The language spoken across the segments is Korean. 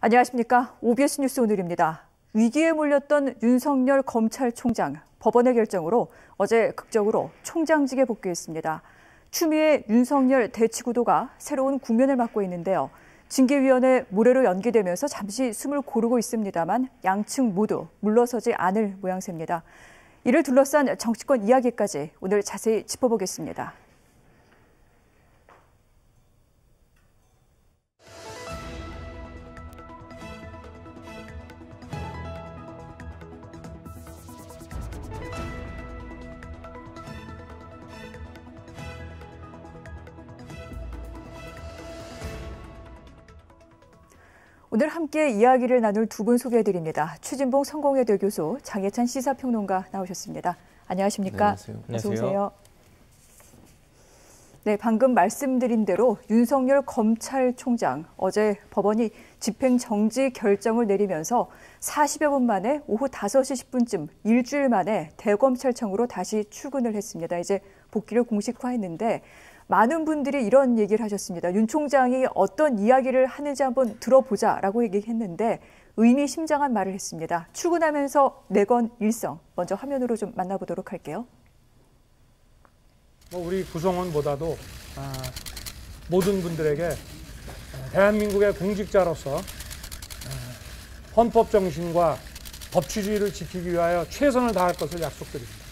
안녕하십니까. OBS 뉴스 오늘입니다. 위기에 몰렸던 윤석열 검찰총장 법원의 결정으로 어제 극적으로 총장직에 복귀했습니다. 추미애 윤석열 대치구도가 새로운 국면을 맞고 있는데요. 징계위원회 모레로 연기되면서 잠시 숨을 고르고 있습니다만 양측 모두 물러서지 않을 모양새입니다. 이를 둘러싼 정치권 이야기까지 오늘 자세히 짚어보겠습니다. 오늘 함께 이야기를 나눌 두 분 소개해드립니다. 추진봉 성공회대 교수, 장예찬 시사평론가 나오셨습니다. 안녕하십니까? 네, 안녕하세요. 안녕하세요. 네, 방금 말씀드린 대로 윤석열 검찰총장 어제 법원이 집행정지 결정을 내리면서 40여 분 만에 오후 5시 10분쯤 일주일 만에 대검찰청으로 다시 출근을 했습니다. 이제 복귀를 공식화했는데 많은 분들이 이런 얘기를 하셨습니다. 윤 총장이 어떤 이야기를 하는지 한번 들어보자라고 얘기했는데 의미심장한 말을 했습니다. 출근하면서 내건 일성 먼저 화면으로 좀 만나보도록 할게요. 뭐 우리 구성원보다도 아, 모든 분들에게 아, 대한민국의 공직자로서 아, 헌법 정신과 법치주의를 지키기 위하여 최선을 다할 것을 약속드립니다.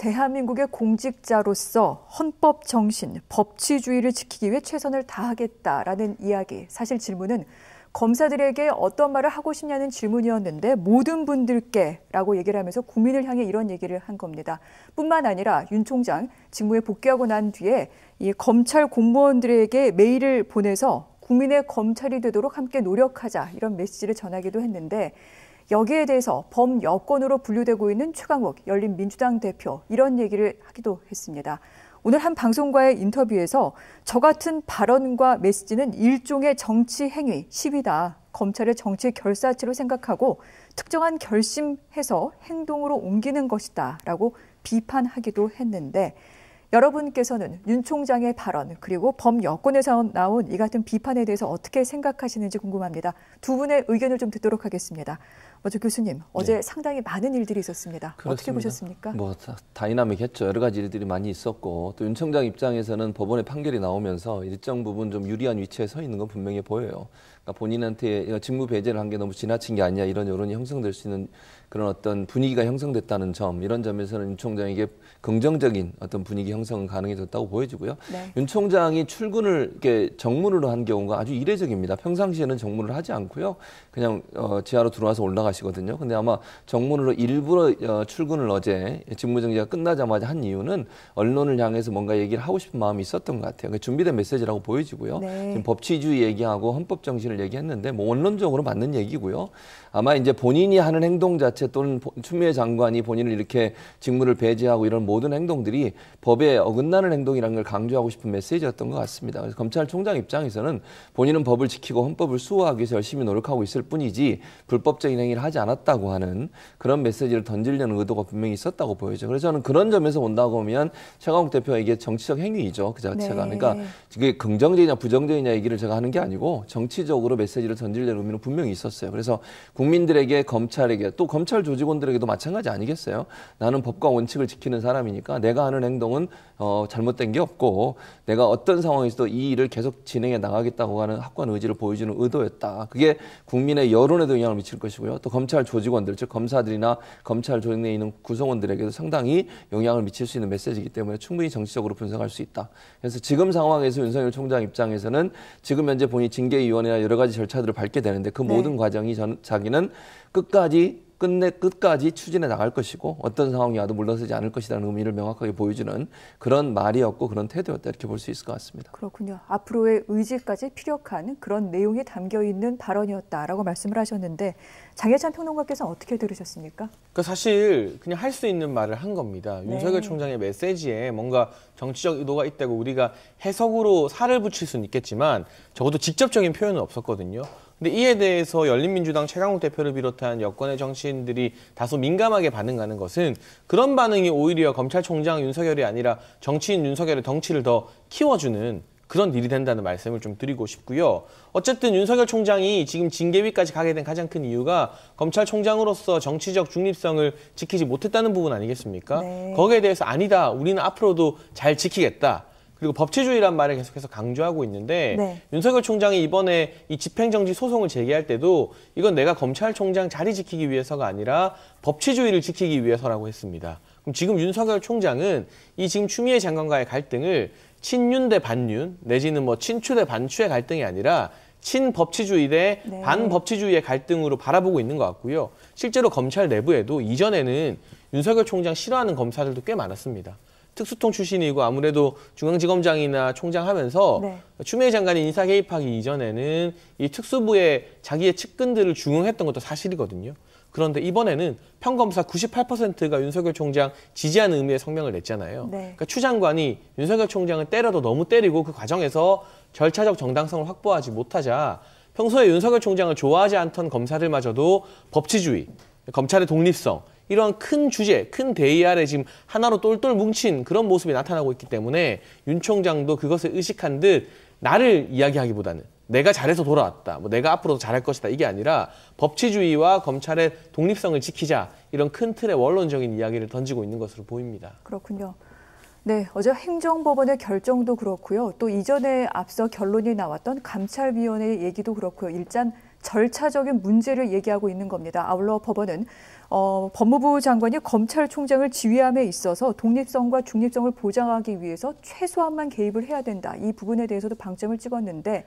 대한민국의 공직자로서 헌법 정신, 법치주의를 지키기 위해 최선을 다하겠다라는 이야기. 사실 질문은 검사들에게 어떤 말을 하고 싶냐는 질문이었는데 모든 분들께라고 얘기를 하면서 국민을 향해 이런 얘기를 한 겁니다. 뿐만 아니라 윤 총장 직무에 복귀하고 난 뒤에 이 검찰 공무원들에게 메일을 보내서 국민의 검찰이 되도록 함께 노력하자 이런 메시지를 전하기도 했는데 여기에 대해서 범여권으로 분류되고 있는 최강욱 열린민주당 대표 이런 얘기를 하기도 했습니다. 오늘 한 방송과의 인터뷰에서 저 같은 발언과 메시지는 일종의 정치 행위, 시위다. 검찰의 정치 결사체로 생각하고 특정한 결심해서 행동으로 옮기는 것이다. 라고 비판하기도 했는데 여러분께서는 윤 총장의 발언 그리고 범여권에서 나온 이 같은 비판에 대해서 어떻게 생각하시는지 궁금합니다. 두 분의 의견을 좀 듣도록 하겠습니다. 먼저 교수님 네. 어제 네. 상당히 많은 일들이 있었습니다. 그렇습니다. 어떻게 보셨습니까? 뭐 다이나믹했죠. 여러 가지 일들이 많이 있었고 또윤 청장 입장에서는 법원의 판결이 나오면서 일정 부분 좀 유리한 위치에 서 있는 건 분명히 보여요. 그러니까 본인한테 직무 배제를 한 게 너무 지나친 게 아니냐 이런 여론이 형성될 수 있는 그런 어떤 분위기가 형성됐다는 점 이런 점에서는 윤 총장에게 긍정적인 어떤 분위기 형성은 가능해졌다고 보여지고요. 네. 윤 총장이 출근을 이렇게 정문으로 한 경우가 아주 이례적입니다. 평상시에는 정문을 하지 않고요. 그냥 어, 지하로 들어와서 올라가시거든요. 근데 아마 정문으로 일부러 어, 출근을 어제 직무정지가 끝나자마자 한 이유는 언론을 향해서 뭔가 얘기를 하고 싶은 마음이 있었던 것 같아요. 그러니까 준비된 메시지라고 보여지고요. 네. 지금 법치주의 얘기하고 헌법 정신을 얘기했는데 뭐 원론적으로 맞는 얘기고요. 아마 이제 본인이 하는 행동 자체 지자체 또는 추미애 장관이 본인을 이렇게 직무를 배제하고 이런 모든 행동들이 법에 어긋나는 행동이라는 걸 강조하고 싶은 메시지였던 것 같습니다. 그래서 검찰총장 입장에서는 본인은 법을 지키고 헌법을 수호하기 위해서 열심히 노력하고 있을 뿐이지 불법적인 행위를 하지 않았다고 하는 그런 메시지를 던지려는 의도가 분명히 있었다고 보여져요 그래서 저는 그런 점에서 본다고 보면 최강욱 대표에게 정치적 행위이죠. 그 자체가. 네. 그러니까 그게 긍정적이냐 부정적이냐 얘기를 제가 하는 게 아니고 정치적으로 메시지를 던지려는 의미는 분명히 있었어요. 그래서 국민들에게 검찰에게 또 검찰 경찰 조직원들에게도 마찬가지 아니겠어요? 나는 법과 원칙을 지키는 사람이니까 내가 하는 행동은 어, 잘못된 게 없고 내가 어떤 상황에서도 이 일을 계속 진행해 나가겠다고 하는 확고한 의지를 보여주는 의도였다. 그게 국민의 여론에도 영향을 미칠 것이고요. 또 검찰 조직원들, 즉 검사들이나 검찰 조직 내에 있는 구성원들에게도 상당히 영향을 미칠 수 있는 메시지이기 때문에 충분히 정치적으로 분석할 수 있다. 그래서 지금 상황에서 윤석열 총장 입장에서는 지금 현재 본인 징계위원회나 여러 가지 절차들을 밟게 되는데 그 네. 모든 과정이 전, 자기는 끝까지 끝내 끝까지 추진해 나갈 것이고 어떤 상황이 와도 물러서지 않을 것이라는 의미를 명확하게 보여주는 그런 말이었고 그런 태도였다 이렇게 볼 수 있을 것 같습니다. 그렇군요. 앞으로의 의지까지 피력하 그런 내용이 담겨 있는 발언이었다라고 말씀을 하셨는데 장혜찬 평론가께서 어떻게 들으셨습니까? 그 사실 그냥 할 수 있는 말을 한 겁니다. 네. 윤석열 총장의 메시지에 뭔가 정치적 의도가 있다고 우리가 해석으로 살을 붙일 수는 있겠지만 적어도 직접적인 표현은 없었거든요. 근데 이에 대해서 열린민주당 최강욱 대표를 비롯한 여권의 정치인들이 다소 민감하게 반응하는 것은 그런 반응이 오히려 검찰총장 윤석열이 아니라 정치인 윤석열의 덩치를 더 키워주는 그런 일이 된다는 말씀을 좀 드리고 싶고요. 어쨌든 윤석열 총장이 지금 징계위까지 가게 된 가장 큰 이유가 검찰총장으로서 정치적 중립성을 지키지 못했다는 부분 아니겠습니까? 네. 거기에 대해서 아니다. 우리는 앞으로도 잘 지키겠다. 그리고 법치주의란 말을 계속해서 강조하고 있는데 네. 윤석열 총장이 이번에 이 집행정지 소송을 제기할 때도 이건 내가 검찰총장 자리 지키기 위해서가 아니라 법치주의를 지키기 위해서라고 했습니다. 그럼 지금 윤석열 총장은 이 지금 추미애 장관과의 갈등을 친윤 대 반윤 내지는 뭐 친추 대 반추의 갈등이 아니라 친법치주의 대 네. 반법치주의의 갈등으로 바라보고 있는 것 같고요. 실제로 검찰 내부에도 이전에는 윤석열 총장 싫어하는 검사들도 꽤 많았습니다. 특수통 출신이고 아무래도 중앙지검장이나 총장 하면서 네. 추미애 장관이 인사 개입하기 이전에는 이 특수부에 자기의 측근들을 중용했던 것도 사실이거든요. 그런데 이번에는 평검사 98%가 윤석열 총장 지지하는 의미의 성명을 냈잖아요. 네. 그러니까 추 장관이 윤석열 총장을 때려도 너무 때리고 그 과정에서 절차적 정당성을 확보하지 못하자 평소에 윤석열 총장을 좋아하지 않던 검사들마저도 법치주의, 검찰의 독립성 이러한 큰 주제, 큰 대의 아래 지금 하나로 똘똘 뭉친 그런 모습이 나타나고 있기 때문에 윤 총장도 그것을 의식한 듯 나를 이야기하기보다는 내가 잘해서 돌아왔다. 뭐 내가 앞으로도 잘할 것이다. 이게 아니라 법치주의와 검찰의 독립성을 지키자. 이런 큰 틀의 원론적인 이야기를 던지고 있는 것으로 보입니다. 그렇군요. 네, 어제 행정법원의 결정도 그렇고요. 또 이전에 앞서 결론이 나왔던 감찰위원회 얘기도 그렇고요. 일단 절차적인 문제를 얘기하고 있는 겁니다. 아울러 법원은 어, 법무부 장관이 검찰총장을 지휘함에 있어서 독립성과 중립성을 보장하기 위해서 최소한만 개입을 해야 된다. 이 부분에 대해서도 방점을 찍었는데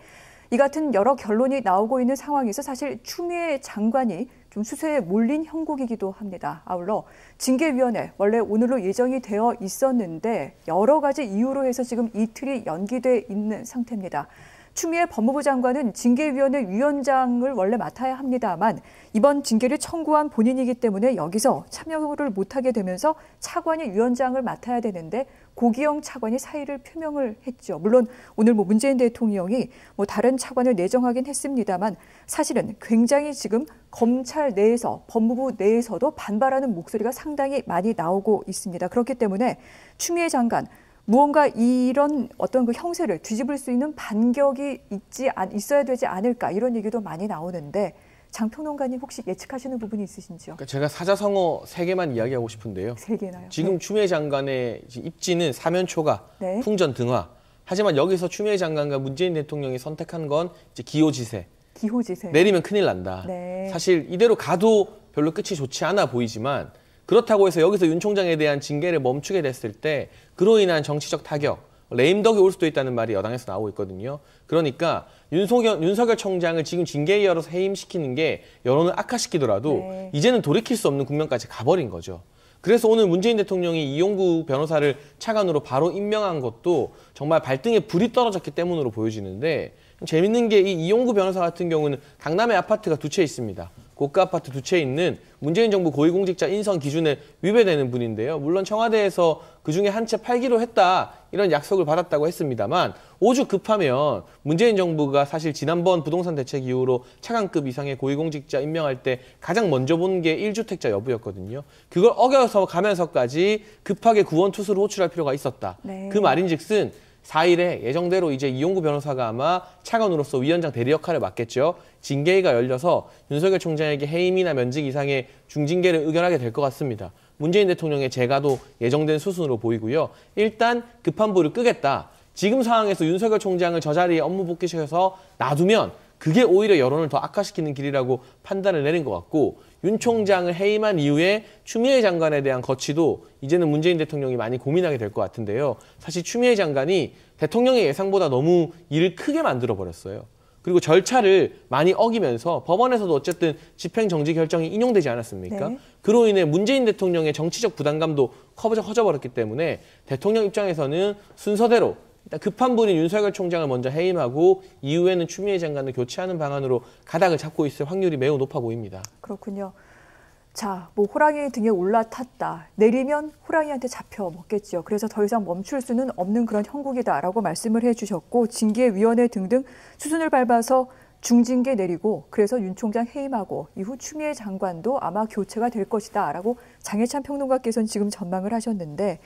이 같은 여러 결론이 나오고 있는 상황에서 사실 추미애 장관이 좀 수세에 몰린 형국이기도 합니다. 아울러 징계위원회 원래 오늘로 예정이 되어 있었는데 여러 가지 이유로 해서 지금 이틀이 연기돼 있는 상태입니다. 추미애 법무부 장관은 징계위원회 위원장을 원래 맡아야 합니다만 이번 징계를 청구한 본인이기 때문에 여기서 참여를 못하게 되면서 차관이 위원장을 맡아야 되는데 고기영 차관이 사의를 표명을 했죠. 물론 오늘 뭐 문재인 대통령이 뭐 다른 차관을 내정하긴 했습니다만 사실은 굉장히 지금 검찰 내에서 법무부 내에서도 반발하는 목소리가 상당히 많이 나오고 있습니다. 그렇기 때문에 추미애 장관 무언가 이런 어떤 그 형세를 뒤집을 수 있는 반격이 있지 있어야 되지 않을까 이런 얘기도 많이 나오는데 장평론가님 혹시 예측하시는 부분이 있으신지요? 그러니까 제가 사자성어 세 개만 이야기하고 싶은데요. 세 개나요? 지금 네. 추미애 장관의 입지는 사면초가 네. 풍전 등화. 하지만 여기서 추미애 장관과 문재인 대통령이 선택한 건 이제 기호지세. 기호지세. 내리면 큰일 난다. 네. 사실 이대로 가도 별로 끝이 좋지 않아 보이지만 그렇다고 해서 여기서 윤 총장에 대한 징계를 멈추게 됐을 때 그로 인한 정치적 타격, 레임덕이 올 수도 있다는 말이 여당에서 나오고 있거든요. 그러니까 윤석열, 윤석열 총장을 지금 징계에 열어서 해임시키는 게 여론을 악화시키더라도 네. 이제는 돌이킬 수 없는 국면까지 가버린 거죠. 그래서 오늘 문재인 대통령이 이용구 변호사를 차관으로 바로 임명한 것도 정말 발등에 불이 떨어졌기 때문으로 보여지는데 재밌는 게 이 이용구 변호사 같은 경우는 강남의 아파트가 두 채 있습니다. 고가 아파트 두 채 있는 문재인 정부 고위공직자 인선 기준에 위배되는 분인데요. 물론 청와대에서 그중에 한 채 팔기로 했다 이런 약속을 받았다고 했습니다만 오죽 급하면 문재인 정부가 사실 지난번 부동산 대책 이후로 차관급 이상의 고위공직자 임명할 때 가장 먼저 본 게 1주택자 여부였거든요. 그걸 어겨서 가면서까지 급하게 구원투수를 호출할 필요가 있었다. 네. 그 말인즉슨 4일에 예정대로 이제 이용구 변호사가 아마 차관으로서 위원장 대리 역할을 맡겠죠. 징계위가 열려서 윤석열 총장에게 해임이나 면직 이상의 중징계를 의결하게 될 것 같습니다. 문재인 대통령의 재가도 예정된 수순으로 보이고요. 일단 급한 불을 끄겠다. 지금 상황에서 윤석열 총장을 저 자리에 업무 복귀시켜서 놔두면 그게 오히려 여론을 더 악화시키는 길이라고 판단을 내린 것 같고 윤 총장을 해임한 이후에 추미애 장관에 대한 거치도 이제는 문재인 대통령이 많이 고민하게 될 것 같은데요. 사실 추미애 장관이 대통령의 예상보다 너무 일을 크게 만들어 버렸어요. 그리고 절차를 많이 어기면서 법원에서도 어쨌든 집행정지 결정이 인용되지 않았습니까? 네. 그로 인해 문재인 대통령의 정치적 부담감도 커버져 커져버렸기 때문에 대통령 입장에서는 순서대로 일단 급한 분이 윤석열 총장을 먼저 해임하고 이후에는 추미애 장관을 교체하는 방안으로 가닥을 잡고 있을 확률이 매우 높아 보입니다. 그렇군요. 자, 뭐 호랑이 등에 올라탔다. 내리면 호랑이한테 잡혀 먹겠지요. 그래서 더 이상 멈출 수는 없는 그런 형국이다라고 말씀을 해주셨고 징계위원회 등등 수순을 밟아서 중징계 내리고 그래서 윤 총장 해임하고 이후 추미애 장관도 아마 교체가 될 것이다라고 장해찬 평론가께서는 지금 전망을 하셨는데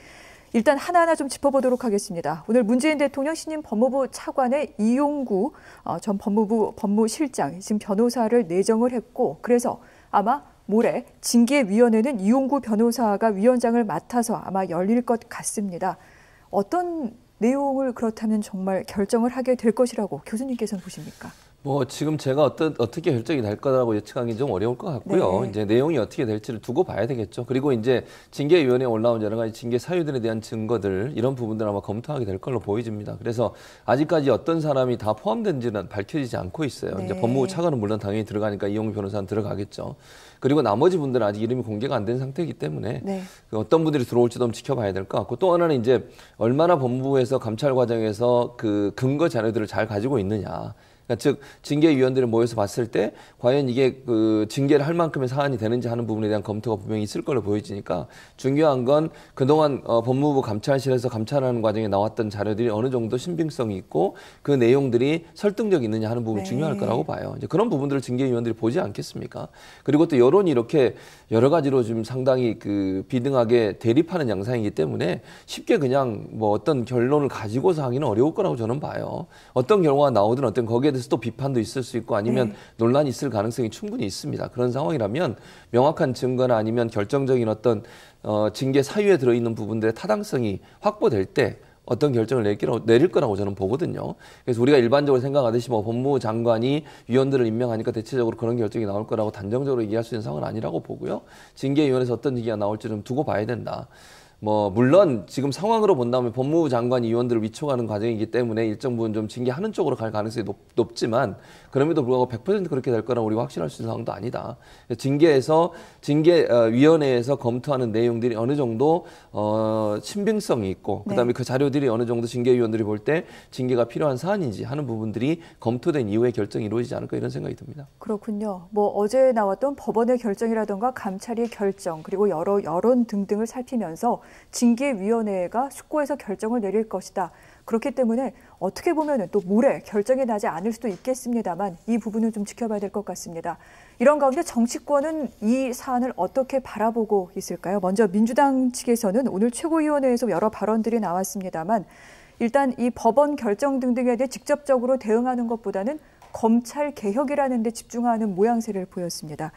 일단 하나하나 좀 짚어보도록 하겠습니다. 오늘 문재인 대통령 신임 법무부 차관의 이용구 어, 전 법무부 법무실장 지금 변호사를 내정을 했고 그래서 아마 모레 징계위원회는 이용구 변호사가 위원장을 맡아서 아마 열릴 것 같습니다. 어떤 내용을 그렇다면 정말 결정을 하게 될 것이라고 교수님께서는 보십니까? 뭐 지금 제가 어떤 어떻게 결정이 날 거라고 예측하기 좀 어려울 것 같고요. 네. 이제 내용이 어떻게 될지를 두고 봐야 되겠죠. 그리고 이제 징계위원회에 올라온 여러 가지 징계 사유들에 대한 증거들 이런 부분들 아마 검토하게 될 걸로 보여집니다. 그래서 아직까지 어떤 사람이 다 포함된지는 밝혀지지 않고 있어요. 네. 이제 법무부 차관은 물론 당연히 들어가니까 이용 변호사는 들어가겠죠. 그리고 나머지 분들은 아직 이름이 공개가 안 된 상태이기 때문에 네. 그 어떤 분들이 들어올지도 좀 지켜봐야 될 것 같고 또 하나는 이제 얼마나 법무부에서 감찰 과정에서 그 근거 자료들을 잘 가지고 있느냐. 그러니까 즉 징계위원들이 모여서 봤을 때 과연 이게 그 징계를 할 만큼의 사안이 되는지 하는 부분에 대한 검토가 분명히 있을 걸로 보여지니까 중요한 건 그동안 어, 법무부 감찰실에서 감찰하는 과정에 나왔던 자료들이 어느 정도 신빙성이 있고 그 내용들이 설득력 있느냐 하는 부분이 네. 중요할 거라고 봐요. 이제 그런 부분들을 징계위원들이 보지 않겠습니까? 그리고 또 여론이 이렇게 여러 가지로 지금 상당히 그 비등하게 대립하는 양상이기 때문에 쉽게 그냥 뭐 어떤 결론을 가지고서 하기는 어려울 거라고 저는 봐요. 어떤 결과가 나오든 어떤 거기에 대해서 또 비판도 있을 수 있고 아니면 네. 논란이 있을 가능성이 충분히 있습니다. 그런 상황이라면 명확한 증거나 아니면 결정적인 어떤 어, 징계 사유에 들어있는 부분들의 타당성이 확보될 때 어떤 결정을 내기로, 내릴 거라고 저는 보거든요. 그래서 우리가 일반적으로 생각하듯이 뭐 법무부 장관이 위원들을 임명하니까 대체적으로 그런 결정이 나올 거라고 단정적으로 얘기할 수 있는 상황은 아니라고 보고요. 징계위원회에서 어떤 얘기가 나올지 좀 두고 봐야 된다. 뭐 물론 지금 상황으로 본다면 법무부 장관 이원들을 위촉하는 과정이기 때문에 일정 부분 좀 징계하는 쪽으로 갈 가능성이 높, 지만 그럼에도 불구하고 100% 그렇게 될 거라 우리가 확신할 수 있는 상황도 아니다. 징계에서 징계 어, 위원회에서 검토하는 내용들이 어느 정도 어, 신빙성이 있고 네. 그다음에 그 자료들이 어느 정도 징계위원들이 볼 때 징계가 필요한 사안인지 하는 부분들이 검토된 이후에 결정이 이루어지지 않을까 이런 생각이 듭니다. 그렇군요. 뭐 어제 나왔던 법원의 결정이라던가 감찰의 결정 그리고 여러 여론 등등을 살피면서 징계위원회가 숙고해서 결정을 내릴 것이다. 그렇기 때문에 어떻게 보면 또 모레 결정이 나지 않을 수도 있겠습니다만 이부분을좀 지켜봐야 될 것 같습니다. 이런 가운데 정치권은 이 사안을 어떻게 바라보고 있을까요? 먼저 민주당 측에서는 오늘 최고위원회에서 여러 발언들이 나왔습니다만 일단 이 법원 결정 등등에 대해 직접적으로 대응하는 것보다는 검찰 개혁이라는 데 집중하는 모양새를 보였습니다.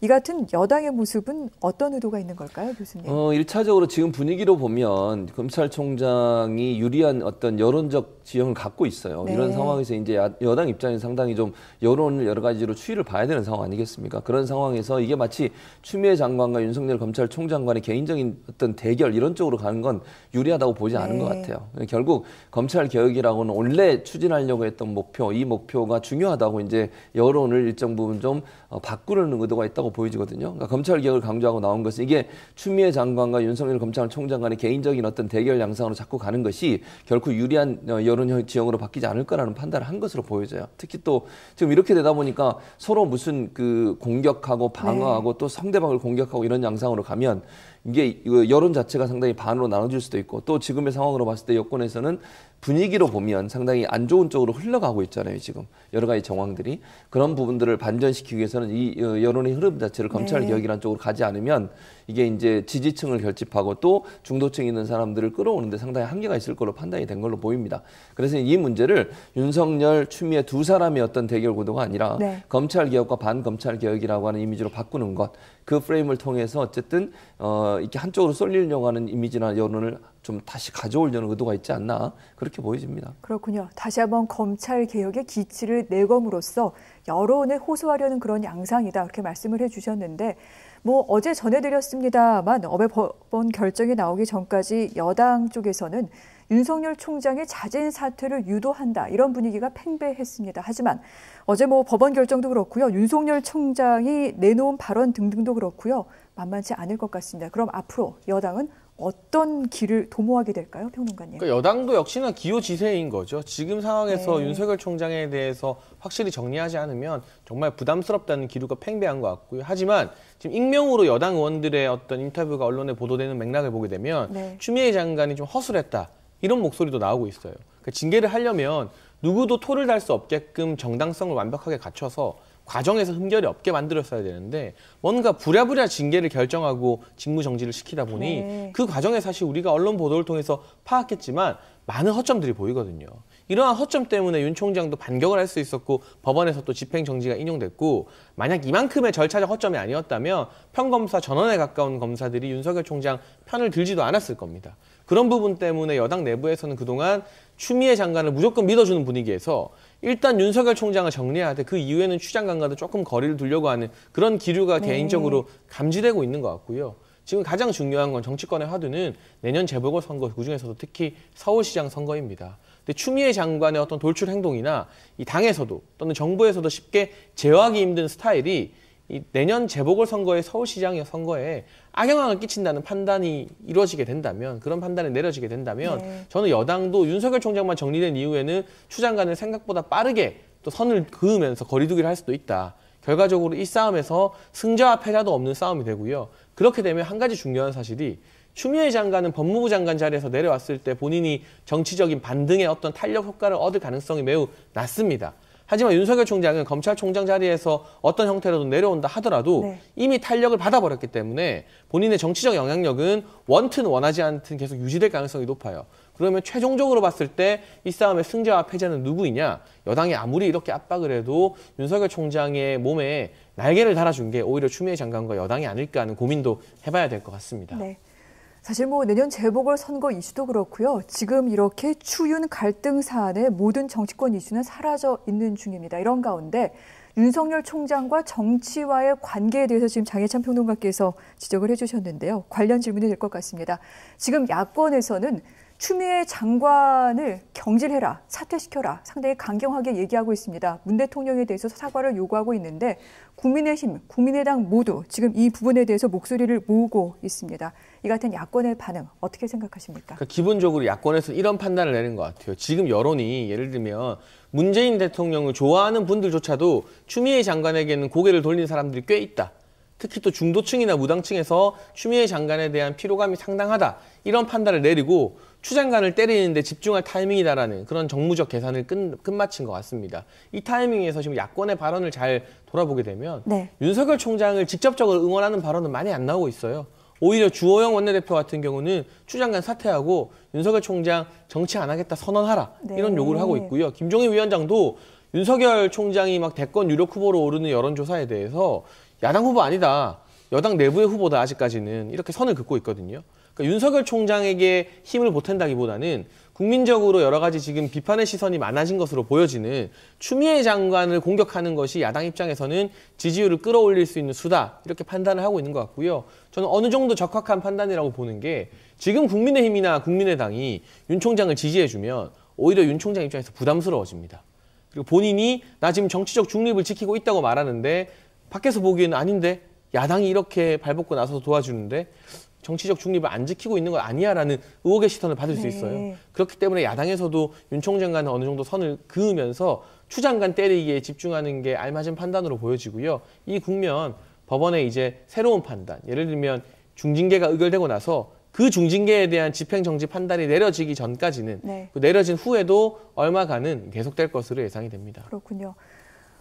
이 같은 여당의 모습은 어떤 의도가 있는 걸까요, 교수님? 어, 일차적으로 지금 분위기로 보면 검찰총장이 유리한 어떤 여론적 지형을 갖고 있어요. 네. 이런 상황에서 이제 여당 입장에 상당히 좀 여론을 여러 가지로 추이를 봐야 되는 상황 아니겠습니까? 그런 상황에서 이게 마치 추미애 장관과 윤석열 검찰총장 관의 개인적인 어떤 대결 이런 쪽으로 가는 건 유리하다고 보지 네. 않은 것 네. 같아요. 결국 검찰 개혁이라고는 원래 추진하려고 했던 목표, 이 목표가 중요하다고 이제 여론을 일정 부분 좀 어, 바꾸는 려 의도가 있다 있었다고 보여지거든요. 그러니까 검찰 개혁을 강조하고 나온 것은 이게 추미애 장관과 윤석열 검찰총장 간의 개인적인 어떤 대결 양상으로 자꾸 가는 것이 결코 유리한 어, 여론 지형으로 바뀌지 않을 거라는 판단을 한 것으로 보여져요. 특히 또 지금 이렇게 되다 보니까 서로 무슨 그 공격하고 방어하고 네. 또 상대방을 공격하고 이런 양상으로 가면 이게 그 여론 자체가 상당히 반으로 나눠질 수도 있고 또 지금의 상황으로 봤을 때 여권에서는 분위기로 보면 상당히 안 좋은 쪽으로 흘러가고 있잖아요. 지금 여러 가지 정황들이 그런 부분들을 반전시키기 위해서는 이 어, 여론의 흐름 자체를 검찰 네. 개혁이라는 쪽으로 가지 않으면 이게 이제 지지층을 결집하고 또 중도층 있는 사람들을 끌어오는데 상당히 한계가 있을 걸로 판단이 된 걸로 보입니다. 그래서 이 문제를 윤석열, 추미애 두 사람의 어떤 대결 구도가 아니라 네. 검찰 개혁과 반검찰 개혁이라고 하는 이미지로 바꾸는 것, 그 프레임을 통해서 어쨌든 어, 이렇게 한쪽으로 쏠리려고 하는 이미지나 여론을 좀 다시 가져오려는 의도가 있지 않나 그렇게 보여집니다. 그렇군요. 다시 한번 검찰 개혁의 기치를 내검으로써 여론을 호소하려는 그런 양상이다 그렇게 말씀을 해주셨는데 뭐 어제 전해드렸습니다만 어법원 결정이 나오기 전까지 여당 쪽에서는 윤석열 총장의 자진 사퇴를 유도한다 이런 분위기가 팽배했습니다. 하지만 어제 뭐 법원 결정도 그렇고요. 윤석열 총장이 내놓은 발언 등등도 그렇고요. 만만치 않을 것 같습니다. 그럼 앞으로 여당은 어떤 길을 도모하게 될까요, 평론가님? 그러니까 여당도 역시나 기호지세인 거죠. 지금 상황에서 네. 윤석열 총장에 대해서 확실히 정리하지 않으면 정말 부담스럽다는 기류가 팽배한 것 같고요. 하지만 지금 익명으로 여당 의원들의 어떤 인터뷰가 언론에 보도되는 맥락을 보게 되면 네. 추미애 장관이 좀 허술했다. 이런 목소리도 나오고 있어요. 그러니까 징계를 하려면 누구도 토를 달 수 없게끔 정당성을 완벽하게 갖춰서 과정에서 흠결이 없게 만들었어야 되는데 뭔가 부랴부랴 징계를 결정하고 직무 정지를 시키다 보니 네. 그 과정에 사실 우리가 언론 보도를 통해서 파악했지만 많은 허점들이 보이거든요. 이러한 허점 때문에 윤 총장도 반격을 할 수 있었고 법원에서 또 집행정지가 인용됐고 만약 이만큼의 절차적 허점이 아니었다면 평검사 전원에 가까운 검사들이 윤석열 총장 편을 들지도 않았을 겁니다. 그런 부분 때문에 여당 내부에서는 그동안 추미애 장관을 무조건 믿어주는 분위기에서 일단 윤석열 총장을 정리하되그 이후에는 추장관과도 조금 거리를 두려고 하는 그런 기류가 네. 개인적으로 감지되고 있는 것 같고요. 지금 가장 중요한 건 정치권의 화두는 내년 재보궐선거 그중에서도 특히 서울시장 선거입니다. 근데 추미애 장관의 어떤 돌출 행동이나 이 당에서도 또는 정부에서도 쉽게 제어하기 힘든 스타일이 이 내년 재보궐선거의 서울시장 선거에 악영향을 끼친다는 판단이 이루어지게 된다면 그런 판단이 내려지게 된다면 네. 저는 여당도 윤석열 총장만 정리된 이후에는 추 장관을 생각보다 빠르게 또 선을 그으면서 거리두기를 할 수도 있다. 결과적으로 이 싸움에서 승자와 패자도 없는 싸움이 되고요. 그렇게 되면 한 가지 중요한 사실이 추미애 장관은 법무부 장관 자리에서 내려왔을 때 본인이 정치적인 반등의 어떤 탄력 효과를 얻을 가능성이 매우 낮습니다. 하지만 윤석열 총장은 검찰총장 자리에서 어떤 형태로든 내려온다 하더라도 네. 이미 탄력을 받아버렸기 때문에 본인의 정치적 영향력은 원튼 원하지 않든 계속 유지될 가능성이 높아요. 그러면 최종적으로 봤을 때 이 싸움의 승자와 패자는 누구이냐? 여당이 아무리 이렇게 압박을 해도 윤석열 총장의 몸에 날개를 달아준 게 오히려 추미애 장관과 여당이 아닐까 하는 고민도 해봐야 될 것 같습니다. 네. 사실 뭐 내년 재보궐 선거 이슈도 그렇고요. 지금 이렇게 추윤 갈등 사안의 모든 정치권 이슈는 사라져 있는 중입니다. 이런 가운데 윤석열 총장과 정치와의 관계에 대해서 지금 장해찬 평론가께서 지적을 해주셨는데요. 관련 질문이 될 것 같습니다. 지금 야권에서는 추미애 장관을 경질해라, 사퇴시켜라, 상당히 강경하게 얘기하고 있습니다. 문 대통령에 대해서 사과를 요구하고 있는데 국민의힘, 국민의당 모두 지금 이 부분에 대해서 목소리를 모으고 있습니다. 이 같은 야권의 반응 어떻게 생각하십니까? 그러니까 기본적으로 야권에서 이런 판단을 내는 것 같아요. 지금 여론이 예를 들면 문재인 대통령을 좋아하는 분들조차도 추미애 장관에게는 고개를 돌린 사람들이 꽤 있다. 특히 또 중도층이나 무당층에서 추미애 장관에 대한 피로감이 상당하다 이런 판단을 내리고 추 장관을 때리는데 집중할 타이밍이다라는 그런 정무적 계산을 끝, 끝마친 것 같습니다. 이 타이밍에서 지금 야권의 발언을 잘 돌아보게 되면 네. 윤석열 총장을 직접적으로 응원하는 발언은 많이 안 나오고 있어요. 오히려 주호영 원내대표 같은 경우는 추 장관 사퇴하고 윤석열 총장 정치 안 하겠다 선언하라 네. 이런 요구를 하고 있고요. 김종인 위원장도 윤석열 총장이 막 대권 유력 후보로 오르는 여론조사에 대해서 야당 후보 아니다. 여당 내부의 후보다 아직까지는 이렇게 선을 긋고 있거든요. 그러니까 윤석열 총장에게 힘을 보탠다기보다는 국민적으로 여러 가지 지금 비판의 시선이 많아진 것으로 보여지는 추미애 장관을 공격하는 것이 야당 입장에서는 지지율을 끌어올릴 수 있는 수다 이렇게 판단을 하고 있는 것 같고요. 저는 어느 정도 적확한 판단이라고 보는 게 지금 국민의힘이나 국민의당이 윤 총장을 지지해주면 오히려 윤 총장 입장에서 부담스러워집니다. 그리고 본인이 나 지금 정치적 중립을 지키고 있다고 말하는데 밖에서 보기에는 아닌데 야당이 이렇게 발벗고 나서 도와주는데 정치적 중립을 안 지키고 있는 건 아니야라는 의혹의 시선을 받을 네. 수 있어요. 그렇기 때문에 야당에서도 윤 총장과는 어느 정도 선을 그으면서 추장관 때리기에 집중하는 게 알맞은 판단으로 보여지고요. 이 국면 법원의 이제 새로운 판단, 예를 들면 중징계가 의결되고 나서 그 중징계에 대한 집행정지 판단이 내려지기 전까지는 네. 그 내려진 후에도 얼마간은 계속될 것으로 예상이 됩니다. 그렇군요.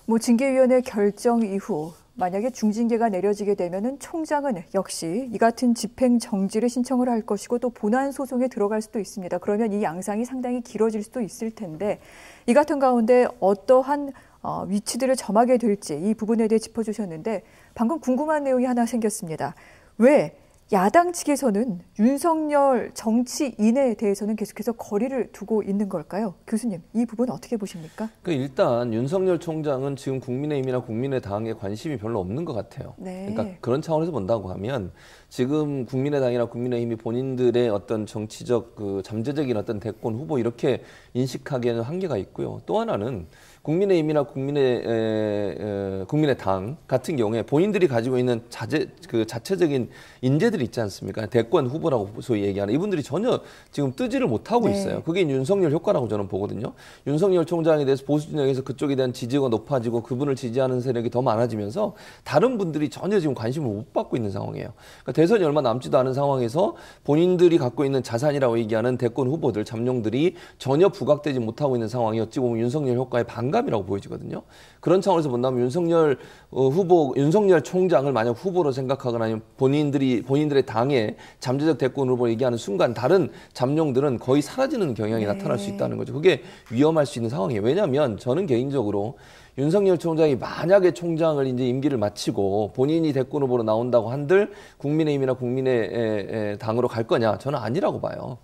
뭐 징계위원회 결정 이후 만약에 중징계가 내려지게 되면은 총장은 역시 이 같은 집행 정지를 신청을 할 것이고 또 본안 소송에 들어갈 수도 있습니다. 그러면 이 양상이 상당히 길어질 수도 있을 텐데 이 같은 가운데 어떠한 어, 위치들을 점하게 될지 이 부분에 대해 짚어주셨는데 방금 궁금한 내용이 하나 생겼습니다. 왜 야당 측에서는 윤석열 정치인에 대해서는 계속해서 거리를 두고 있는 걸까요? 교수님, 이 부분 어떻게 보십니까? 그 일단 윤석열 총장은 지금 국민의힘이나 국민의당에 관심이 별로 없는 것 같아요. 네. 그러니까 그런 차원에서 본다고 하면 지금 국민의당이나 국민의힘이 본인들의 어떤 정치적 그 잠재적인 어떤 대권 후보 이렇게 인식하기에는 한계가 있고요. 또 하나는 국민의힘이나 국민의 에, 에, 국민의당 같은 경우에 본인들이 가지고 있는 자제 그 자체적인 인재들 이 있지 않습니까? 대권 후보라고 소위 얘기하는 이분들이 전혀 지금 뜨지를 못하고 네. 있어요. 그게 윤석열 효과라고 저는 보거든요. 윤석열 총장에 대해서 보수 진영에서 그쪽에 대한 지지가 높아지고 그분을 지지하는 세력이 더 많아지면서 다른 분들이 전혀 지금 관심을 못 받고 있는 상황이에요. 그러니까 대선이 얼마 남지도 않은 상황에서 본인들이 갖고 있는 자산이라고 얘기하는 대권 후보들 잠룡들이 전혀 부각되지 못하고 있는 상황이 었지 보면 윤석열 효과의 반 영감이라고 보여지거든요. 그런 차원에서 본다면 윤석열 어, 후보, 윤석열 총장을 만약 후보로 생각하거나 아니면 본인들이, 본인들의 당의 잠재적 대권 후보 얘기하는 순간 다른 잠룡들은 거의 사라지는 경향이 네. 나타날 수 있다는 거죠. 그게 위험할 수 있는 상황이에요. 왜냐하면 저는 개인적으로 윤석열 총장이 만약에 총장을 이제 임기를 마치고 본인이 대권 후보로 나온다고 한들 국민의힘이나 국민의 당으로 갈 거냐? 저는 아니라고 봐요.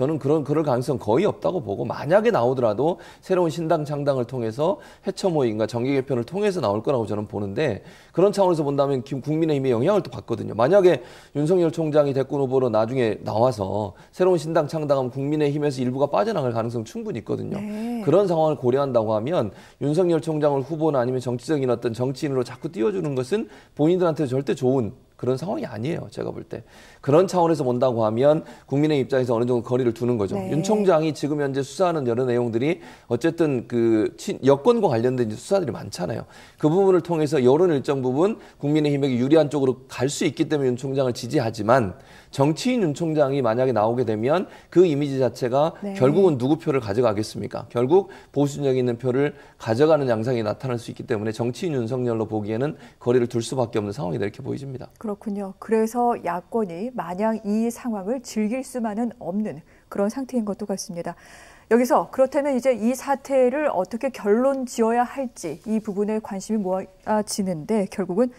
저는 그런 그럴 가능성 거의 없다고 보고 만약에 나오더라도 새로운 신당 창당을 통해서 해처 모임과 정계 개편을 통해서 나올 거라고 저는 보는데 그런 차원에서 본다면 김 국민의힘의 영향을 또 받거든요. 만약에 윤석열 총장이 대권 후보로 나중에 나와서 새로운 신당 창당하면 국민의힘에서 일부가 빠져나갈 가능성 충분히 있거든요. 네. 그런 상황을 고려한다고 하면 윤석열 총장을 후보나 아니면 정치적인 어떤 정치인으로 자꾸 띄워주는 것은 본인들한테 절대 좋은 그런 상황이 아니에요. 제가 볼 때. 그런 차원에서 본다고 하면 국민의 입장에서 어느 정도 거리를 두는 거죠. 네. 윤 총장이 지금 현재 수사하는 여러 내용들이 어쨌든 그 여권과 관련된 수사들이 많잖아요. 그 부분을 통해서 여론 일정 부분 국민의힘에게 유리한 쪽으로 갈 수 있기 때문에 윤 총장을 지지하지만 정치인 윤총장이 만약에 나오게 되면 그 이미지 자체가 네. 결국은 누구 표를 가져가겠습니까? 결국 보수진영 있는 표를 가져가는 양상이 나타날 수 있기 때문에 정치인 윤석열로 보기에는 거리를 둘 수밖에 없는 상황이다 이렇게 보여집니다. 그렇군요. 그래서 야권이 마냥 이 상황을 즐길 수만은 없는 그런 상태인 것도 같습니다. 여기서 그렇다면 이제 이 사태를 어떻게 결론 지어야 할지 이 부분에 관심이 모아지는데 결국은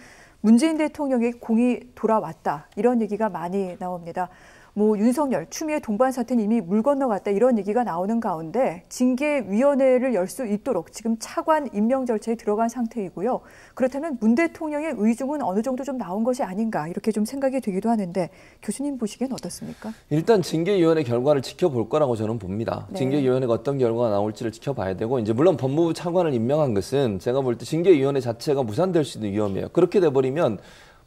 문재인 대통령의 공이 돌아왔다 이런 얘기가 많이 나옵니다. 뭐 윤석열, 추미애 동반 사태는 이미 물 건너갔다 이런 얘기가 나오는 가운데 징계위원회를 열 수 있도록 지금 차관 임명 절차에 들어간 상태이고요. 그렇다면 문 대통령의 의중은 어느 정도 좀 나온 것이 아닌가 이렇게 좀 생각이 되기도 하는데 교수님 보시기엔 어떻습니까? 일단 징계위원회 결과를 지켜볼 거라고 저는 봅니다. 네. 징계위원회가 어떤 결과가 나올지를 지켜봐야 되고 이제 물론 법무부 차관을 임명한 것은 제가 볼 때 징계위원회 자체가 무산될 수 있는 위험이에요 그렇게 돼버리면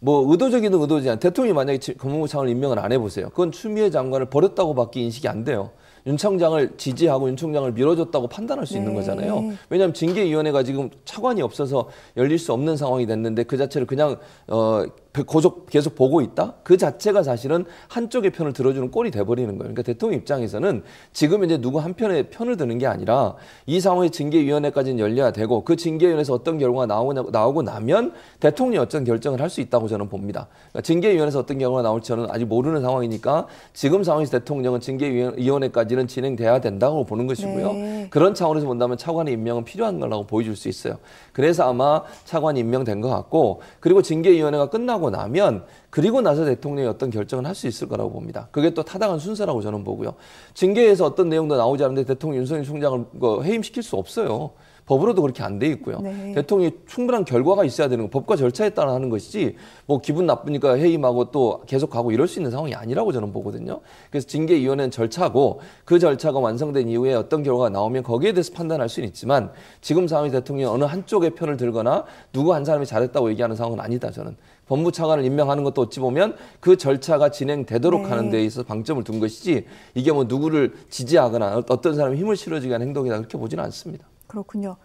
뭐 의도적이든 의도지 않 대통령이 만약에 법무부 장을 임명을 안 해보세요. 그건 추미애 장관을 버렸다고밖에 인식이 안 돼요. 윤청장을 지지하고 윤청장을 밀어줬다고 판단할 수 있는 네. 거잖아요. 왜냐하면 징계위원회가 지금 차관이 없어서 열릴 수 없는 상황이 됐는데 그 자체를 그냥 어 고속 계속 보고 있다? 그 자체가 사실은 한쪽의 편을 들어주는 꼴이 돼버리는 거예요. 그러니까 대통령 입장에서는 지금 이제 누구 한 편의 편을 드는 게 아니라 이 상황에 징계위원회까지는 열려야 되고 그 징계위원회에서 어떤 결과가 나오냐, 나오고 나면 대통령이 어떤 결정을 할 수 있다고 저는 봅니다. 그러니까 징계위원회에서 어떤 결과가 나올지 저는 아직 모르는 상황이니까 지금 상황에서 대통령은 징계위원회까지는 진행돼야 된다고 보는 것이고요. 네. 그런 차원에서 본다면 차관의 임명은 필요한 거라고 보여줄 수 있어요. 그래서 아마 차관이 임명된 것 같고 그리고 징계위원회가 끝나고 하고 나면 그리고 나서 대통령이 어떤 결정을 할 수 있을 거라고 봅니다. 그게 또 타당한 순서라고 저는 보고요. 징계에서 어떤 내용도 나오지 않는데 대통령 윤석열 총장을 뭐 해임시킬 수 없어요. 법으로도 그렇게 안 돼 있고요. 네. 대통령이 충분한 결과가 있어야 되는 거, 법과 절차에 따라 하는 것이지 뭐 기분 나쁘니까 해임하고 또 계속 가고 이럴 수 있는 상황이 아니라고 저는 보거든요. 그래서 징계위원회는 절차고 그 절차가 완성된 이후에 어떤 결과가 나오면 거기에 대해서 판단할 수는 있지만 지금 상황이 대통령 이 어느 한쪽의 편을 들거나 누구 한 사람이 잘했다고 얘기하는 상황은 아니다 저는. 법무차관을 임명하는 것도 어찌 보면 그 절차가 진행되도록 네. 하는 데 있어서 방점을 둔 것이지 이게 뭐 누구를 지지하거나 어떤 사람이 힘을 실어주게 하는 행동이다 그렇게 보지는 않습니다. 그렇군요.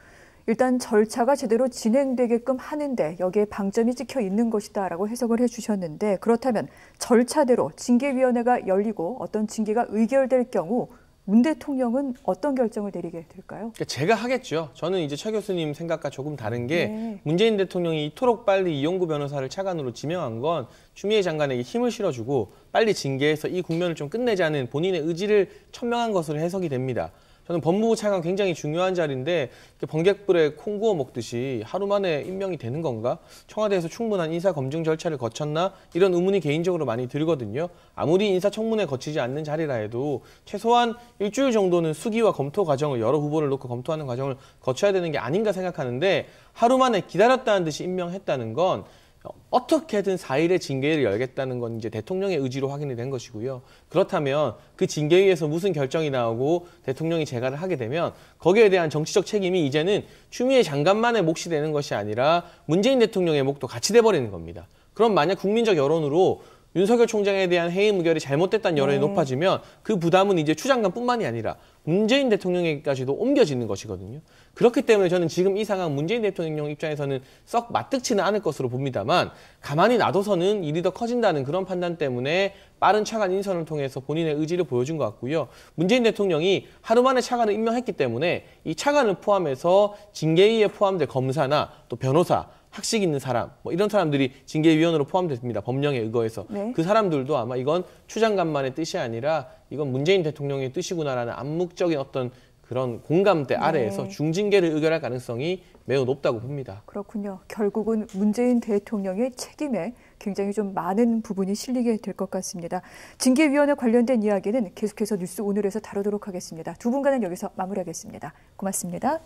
일단 절차가 제대로 진행되게끔 하는데 여기에 방점이 찍혀 있는 것이다라고 해석을 해주셨는데 그렇다면 절차대로 징계위원회가 열리고 어떤 징계가 의결될 경우 문 대통령은 어떤 결정을 내리게 될까요? 그러니까 제가 하겠죠. 저는 이제 최 교수님 생각과 조금 다른 게 네. 문재인 대통령이 이토록 빨리 이용구 변호사를 차관으로 지명한 건 추미애 장관에게 힘을 실어주고 빨리 징계해서 이 국면을 좀 끝내자는 본인의 의지를 천명한 것으로 해석이 됩니다. 저는 법무부 차관 굉장히 중요한 자리인데 번갯불에 콩 구워 먹듯이 하루 만에 임명이 되는 건가? 청와대에서 충분한 인사 검증 절차를 거쳤나? 이런 의문이 개인적으로 많이 들거든요. 아무리 인사청문회 거치지 않는 자리라 해도 최소한 일주일 정도는 수기와 검토 과정을 여러 후보를 놓고 검토하는 과정을 거쳐야 되는 게 아닌가 생각하는데 하루 만에 기다렸다는 듯이 임명했다는 건 어떻게든 4일에 징계를 열겠다는 건 이제 대통령의 의지로 확인이 된 것이고요. 그렇다면 그 징계위에서 무슨 결정이 나오고 대통령이 재가를 하게 되면 거기에 대한 정치적 책임이 이제는 추미애 장관만의 몫이 되는 것이 아니라 문재인 대통령의 몫도 같이 돼버리는 겁니다. 그럼 만약 국민적 여론으로 윤석열 총장에 대한 해임 의결이 잘못됐다는 여론이 음. 높아지면 그 부담은 이제 추 장관뿐만이 아니라 문재인 대통령에게까지도 옮겨지는 것이거든요. 그렇기 때문에 저는 지금 이 상황 문재인 대통령 입장에서는 썩 맞뜩치는 않을 것으로 봅니다만 가만히 놔둬서는 일이 더 커진다는 그런 판단 때문에 빠른 차관 인선을 통해서 본인의 의지를 보여준 것 같고요. 문재인 대통령이 하루 만에 차관을 임명했기 때문에 이 차관을 포함해서 징계위에 포함될 검사나 또 변호사 학식 있는 사람 뭐 이런 사람들이 징계위원으로 포함됐습니다 법령에 의거해서 네. 그 사람들도 아마 이건 추장관만의 뜻이 아니라 이건 문재인 대통령의 뜻이구나라는 암묵적인 어떤 그런 공감대 네. 아래에서 중징계를 의결할 가능성이 매우 높다고 봅니다. 그렇군요. 결국은 문재인 대통령의 책임에 굉장히 좀 많은 부분이 실리게 될 것 같습니다. 징계위원회 관련된 이야기는 계속해서 뉴스 오늘에서 다루도록 하겠습니다. 두 분과는 여기서 마무리하겠습니다. 고맙습니다.